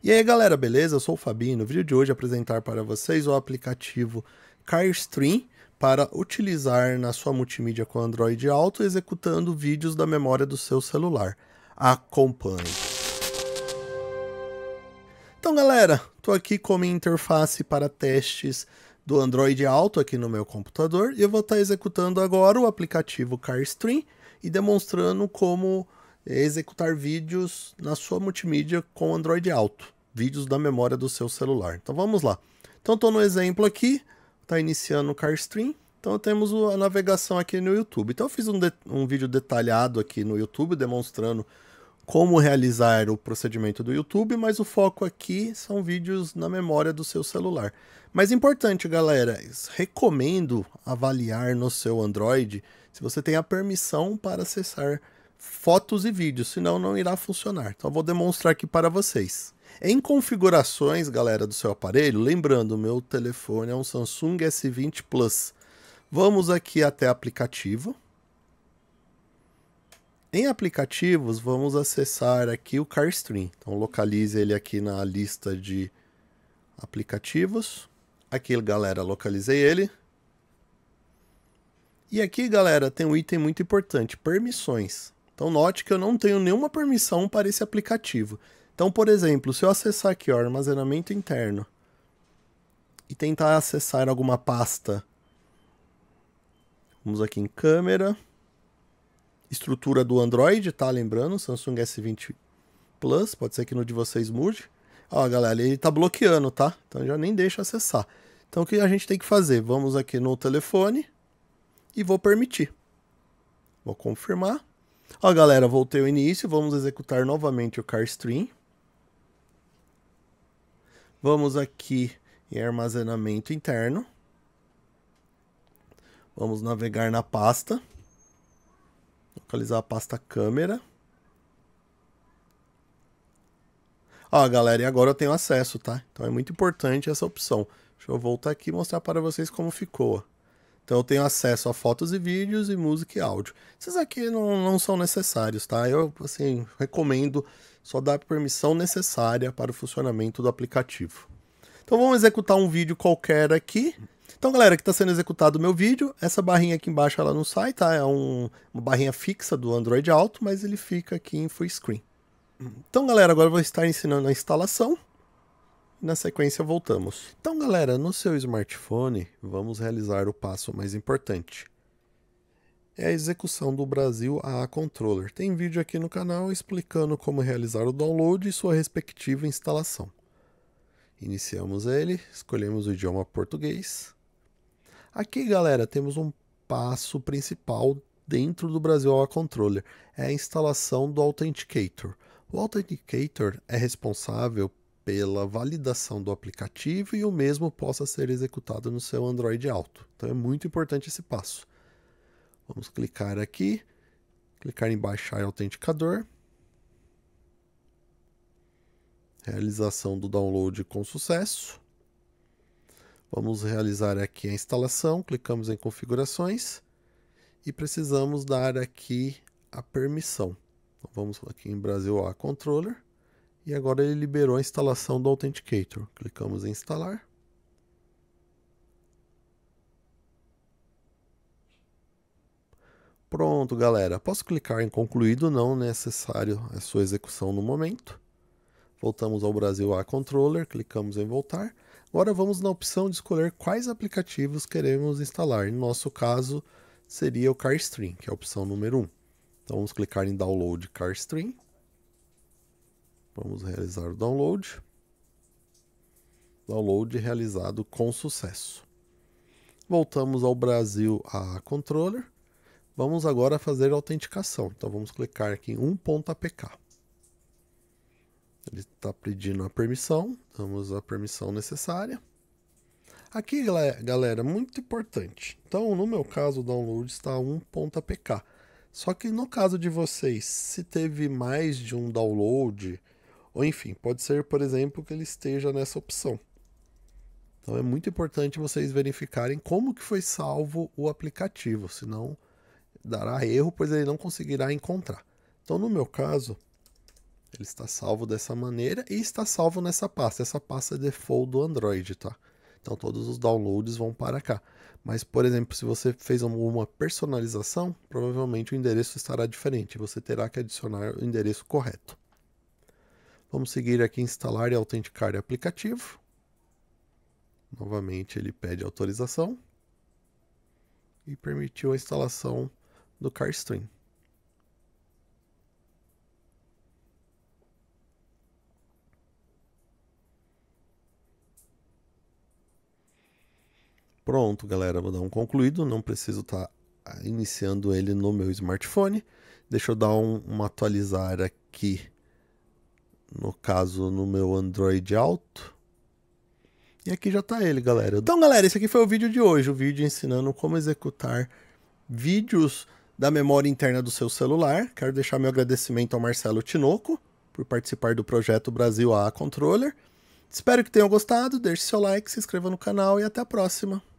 E aí galera, beleza? Eu sou o Fabinho. No vídeo de hoje apresentar para vocês o aplicativo CarStream para utilizar na sua multimídia com Android Auto executando vídeos da memória do seu celular. Acompanhe. Então galera, estou aqui com interface para testes do Android Auto aqui no meu computador e eu vou estar tá executando agora o aplicativo CarStream e demonstrando como é executar vídeos na sua multimídia com Android Auto, vídeos da memória do seu celular. Então vamos lá. Então estou no exemplo aqui, está iniciando o CarStream, então temos a navegação aqui no YouTube. Então eu fiz um, um vídeo detalhado aqui no YouTube demonstrando como realizar o procedimento do YouTube, mas o foco aqui são vídeos na memória do seu celular. Mas importante, galera, recomendo avaliar no seu Android se você tem a permissão para acessar fotos e vídeos, senão não irá funcionar. Então vou demonstrar aqui para vocês. Em configurações, galera, do seu aparelho, lembrando, meu telefone é um Samsung S20 Plus. Vamos aqui até aplicativo. Em aplicativos, vamos acessar aqui o CarStream. Então localize ele aqui na lista de aplicativos. Aqui, galera, localizei ele. E aqui, galera, tem um item muito importante, permissões. Então note que eu não tenho nenhuma permissão para esse aplicativo. Então, por exemplo, se eu acessar aqui o armazenamento interno e tentar acessar alguma pasta, vamos aqui em câmera, estrutura do Android, tá? Lembrando, Samsung S20 Plus, pode ser que no de vocês mude. Ó, galera, ele tá bloqueando, tá? Então já nem deixa acessar. Então o que a gente tem que fazer? Vamos aqui no telefone e vou permitir. Vou confirmar. Ó, galera, voltei ao início. Vamos executar novamente o car stream Vamos aqui em armazenamento interno. Vamos navegar na pasta. Localizar a pasta câmera. Ó, galera, e agora eu tenho acesso, tá? Então é muito importante essa opção. Deixa eu voltar aqui e mostrar para vocês como ficou. Então eu tenho acesso a fotos e vídeos e música e áudio. Esses aqui não, não são necessários, tá? Eu, assim, recomendo só dar a permissão necessária para o funcionamento do aplicativo. Então vamos executar um vídeo qualquer aqui. Então, galera, que está sendo executado o meu vídeo, essa barrinha aqui embaixo ela não sai, tá? É um, uma barrinha fixa do Android Auto, mas ele fica aqui em full screen. Então, galera, agora eu vou estar ensinando a instalação na sequência voltamos. Então, galera, no seu smartphone, vamos realizar o passo mais importante. É a execução do Brasil AA Controller. Tem vídeo aqui no canal explicando como realizar o download e sua respectiva instalação. Iniciamos ele, escolhemos o idioma português. Aqui, galera, temos um passo principal dentro do Brasil AA Controller. É a instalação do Authenticator. O Authenticator é responsável pela validação do aplicativo e o mesmo possa ser executado no seu Android Auto. Então é muito importante esse passo. Vamos clicar aqui, clicar em baixar autenticador. Realização do download com sucesso. Vamos realizar aqui a instalação, clicamos em configurações e precisamos dar aqui a permissão. Então, vamos aqui em Brasil A Controller e agora ele liberou a instalação do Authenticator. Clicamos em instalar. Pronto, galera. Posso clicar em concluído, não é necessário a sua execução no momento. Voltamos ao Brasil A Controller, clicamos em voltar. Agora vamos na opção de escolher quais aplicativos queremos instalar. No nosso caso, seria o CarStream, que é a opção número 1. Então vamos clicar em Download CarStream. Vamos realizar o download. Download realizado com sucesso. Voltamos ao Brasil a controller. Vamos agora fazer a autenticação. Então vamos clicar aqui em 1.apk. Ele está pedindo a permissão. Damos a permissão necessária. Aqui, galera, muito importante. Então, no meu caso, o download está 1.apk. Só que no caso de vocês, se teve mais de um download, ou enfim, pode ser, por exemplo, que ele esteja nessa opção. Então é muito importante vocês verificarem como que foi salvo o aplicativo, senão dará erro, pois ele não conseguirá encontrar. Então no meu caso, ele está salvo dessa maneira e está salvo nessa pasta. Essa pasta é default do Android, tá? Então todos os downloads vão para cá. Mas, por exemplo, se você fez uma personalização, provavelmente o endereço estará diferente. Você terá que adicionar o endereço correto. Vamos seguir aqui instalar e autenticar o aplicativo. Novamente ele pede autorização e permitiu a instalação do CarStream. Pronto, galera, vou dar um concluído, não preciso estar tá ah, iniciando ele no meu smartphone. Deixa eu dar um, uma atualizar aqui no caso no meu Android alto E aqui já está ele, galera. Então, galera, esse aqui foi o vídeo de hoje, o vídeo ensinando como executar vídeos da memória interna do seu celular. Quero deixar meu agradecimento ao Marcelo Tinoco por participar do projeto Brasil A Controller. Espero que tenham gostado, deixe seu like, se inscreva no canal e até a próxima.